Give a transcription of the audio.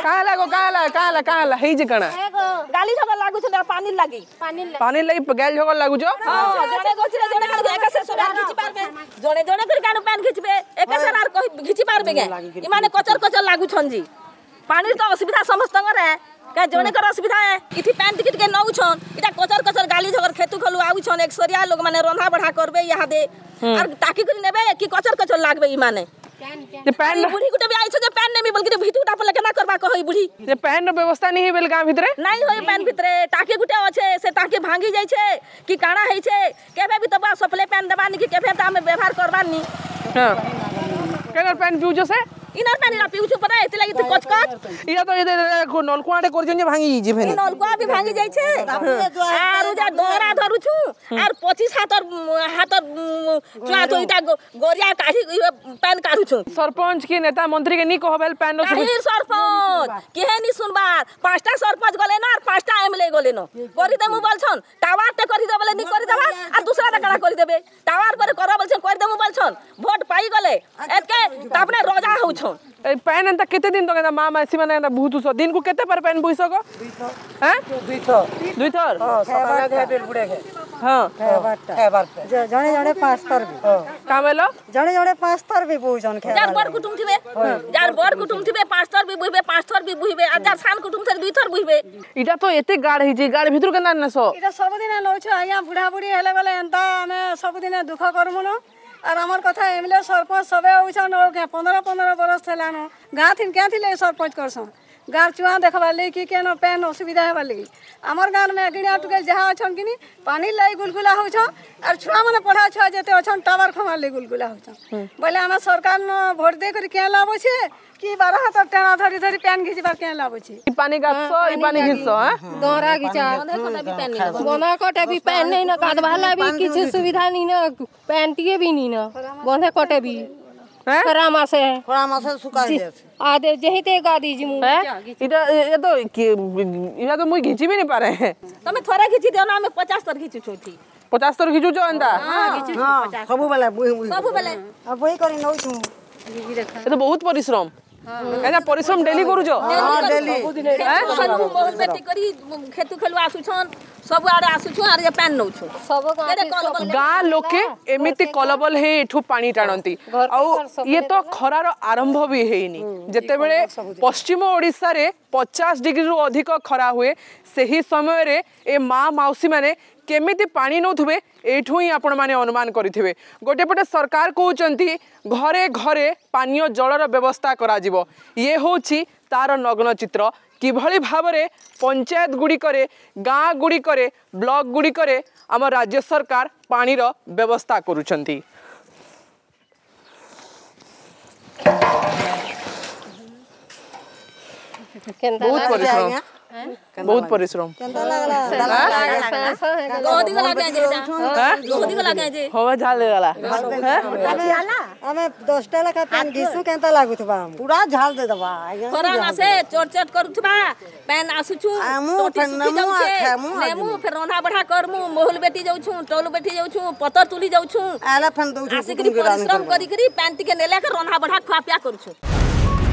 काहे लागो काहे ला काहे ला काहे ला हेई जे कणा गाली सब लागु छ पानी लागी पानी लागी पानी लागी गाली झगड़ लागु छ हां हाँ, जने हाँ। गोचरे जने कर एक से सोनार खिची पारबे जने जने कर कानु पैन खिचबे एक से आर कहि खिची पारबे गे इ माने कचर कचर लागु छन जी पानी तो असुविधा समस्त रे का जने कर असुविधा है इथि पैन टिकट के नउ छन इटा कचर कचर गाली झगड़ खेतु खलु आउ छन एक सोरिया लोग माने रंधा बढ़ा करबे यहाँ दे और हम्म। ताकी कर नेबे कि कचर कचर लागबे इ माने पैन पैन बूढ़ी गुटे भी आइ छ जे पैन नेमी बोल के भीतु করবা কই বুড়ি যে প্যান ব্যবস্থা নেই হইবেল গাঁ ভিতরে নাই হই প্যান ভিতরে টাকি গুটে আছে সে টাকি ভাঙি যাইছে কি কাণা হইছে কেবে বি তবা সফলে প্যান দেবা নি কি কেবে তা আমি ব্যবহার করবা নি হ্যাঁ কেনার প্যান পিউজ আছে ইনার পানি না পিউছু পরে এতে লাগি তো কচ কচ ইয়া তো এদে নলকুয়াটে করছন যে ভাঙি যাইছে ফেনি নলকুয়া বি ভাঙি যাইছে আর উজা দরা ধরুছু আর পঁচিশ হাতর হাতর চুয়া চুইটা গরিয়া কাঢ়ি ইয়ে, পেন কাঢ়ুছু সরপঞ্চ কি নেতা মন্ত্রী কে নি কহবেল পেন কাহি সরপঞ্চ কেহে নি শুনবার পাঁচটা সরপঞ্চ গলে না আর পাঁচটা এমএলএ গলে না করি দেমু বলছন টাওয়ারটা করি দেবলে নি করি দেবা আর দুসরাটা কাড়া করি দেবে টাওয়ার পরে করা বলছেন করি দেমু বলছন ହେଇଗଲେ ଏତକେ ତାପରେ ରଜା ହଉଛନ୍ এই প্যান এন্তা কেতে দিন তো মা মাসি মানে এন্তা বহুত উস দিন কো কেতে পার প্যান বুইছ গো হ্যাঁ দুই থর দুই থর হ্যাঁ খাবার খে পেট বুড়ে খে হ্যাঁ খাবারটা খাবারটা জনে জনে পাঁচ থর বি কামেল জনে জনে পাঁচ থর বি বুইজন খে যার বড় কুটুম থিবে যার বড় কুটুম থিবে পাঁচ থর বি বুইবে পাঁচ থর বি বুইবে আর যার সান কুটুম থর দুই থর বুইবে ইটা তো এতে গাড় হইছে গাড় ভিতর কেন নাছ ইটা সবদিন লউছ আয়া বুড়া বুড়ি হেলে বেলে এন্তা আমি সবদিন দুঃখ করমু না आर आम कथा एमए सरप सबै होइन पन्ध्र 15 वर्ष ठा गाँथ ग्याँ थिले सरपंच सँग ଗାଁ ଚୁଆଁ ଦେଖ୍ବାର୍ ଲାଗି କି କେନ ପେନ୍ ଅସୁବିଧା ହେବାର୍ ଲାଗି ଆମର୍ ଗାଁରେ ଗିଣିଆ ଟୁକେଲ୍ ଯାହା ଅଛନ୍ କିନି ପାନି ଲାଗି ଗୁଲଗୁଲା ହଉଛନ୍ ଆର୍ ଛୁଆମାନେ ପଢ଼ା ଛୁଆ ଯେତେ ଅଛନ୍ ଟାୱାର୍ ଖମାର୍ ଲାଗି ଗୁଲଗୁଲା ହଉଛନ୍ ବୋଇଲେ ଆମେ ସରକାର ଭୋଟ୍ ଦେଇକରି କେଁ ଲାଭ ଅଛେ କି ବାର ହାତ ଟେଣା ଧରି ଧରି ପେନ୍ ଘିଚିବାର କେଁ ଲାଭ ଅଛେ ପାନି ଗାଛ ଇ ପାନି ଘିଚ ଦରା ଘିଚା ବନ୍ଧା କଟେ ବି ପେନ୍ ନେଇ ନ କାଦବାଲା ବି କିଛି ସୁବିଧା ନେଇ ନ ପେନ୍ ଟିକେ ବି ନେଇ ନ ବନ୍ଧା କଟେ ବି खरामा से है खरामा से सुका है आधे जही ते गा दीजी मु इटा ये तो इटा तो मुई घिची भी नहीं पा रहे हैं तमे थोड़ा घिची दे ना मैं 50 तर घिची छोटी पचास तर घिचू जो अंदा हां घिचू 50 सब बेले सब बेले अब वही करी नउ छु ये तो बहुत परिश्रम এটা পরিশ্রম ডেলি করুছ ডেলি সবুদিন হ্যাঁ খেতু খেলু আসুছন ସବୁ ଆଡ଼େ ଆସୁଛୁ ଆଡ଼େ ପ୍ୟାନ୍ ନଉଛୁ ଗାଁ ଲୋକେ ଏମିତି କଲବଲ ହେଇ ଏଠୁ ପାଣି ଟାଣନ୍ତି ଆଉ ଇଏ ତ ଖରାର ଆରମ୍ଭ ବି ହେଇନି ଯେତେବେଳେ ପଶ୍ଚିମ ଓଡ଼ିଶାରେ ପଚାଶ ଡିଗ୍ରୀରୁ ଅଧିକ ଖରା ହୁଏ ସେହି ସମୟରେ ଏ ମା ମାଉସୀମାନେ କେମିତି ପାଣି ନେଉଥିବେ ଏଇଠୁ ହିଁ ଆପଣମାନେ ଅନୁମାନ କରିଥିବେ ଗୋଟେ ପଟେ ସରକାର କହୁଛନ୍ତି ଘରେ ଘରେ ପାନୀୟ ଜଳର ବ୍ୟବସ୍ଥା କରାଯିବ ଇଏ ହେଉଛି ତାର ନଗ୍ନ ଚିତ୍ର কিভাবে ভাবে পঞ্চায়েত গুড়িকরে গাঁ গুড়িকরে ব্লক গুড়িকরে আমার রাজ্য সরকার পাঁর ব্যবস্থা করছেন ବହୁତ ପରିଶ୍ରମ ବହୁତ ପରିଶ୍ରମ ହବା ଝାଲ ହେଇଗଲା ଆମେ ଦଶଟା ଲେଖା ପେନ୍ ଘିସୁ କେନ୍ତା ଲାଗୁଥିବା ପୁରା ଝାଲ ଦେଇଦବା ଖରାନ ଆସେ ଚଟ ଚଟ କରୁଥିବା ପେନ୍ ଆସୁଛୁ ନେମୁ ଫେର ରନ୍ଧା ବଢ଼ା କରମୁ ମହୁଲ ବେଟି ଯାଉଛୁ ଟୋଲ ବେଟି ଯାଉଛୁ ପତର ତୁଲି ଯାଉଛୁ ଆସିକିରି ପରିଶ୍ରମ କରିକିରି ପେନ୍ ଟିକେ ନେଲେ ରନ୍ଧା ବଢ଼ା ଖୁଆ ପିଆ କରୁଛୁ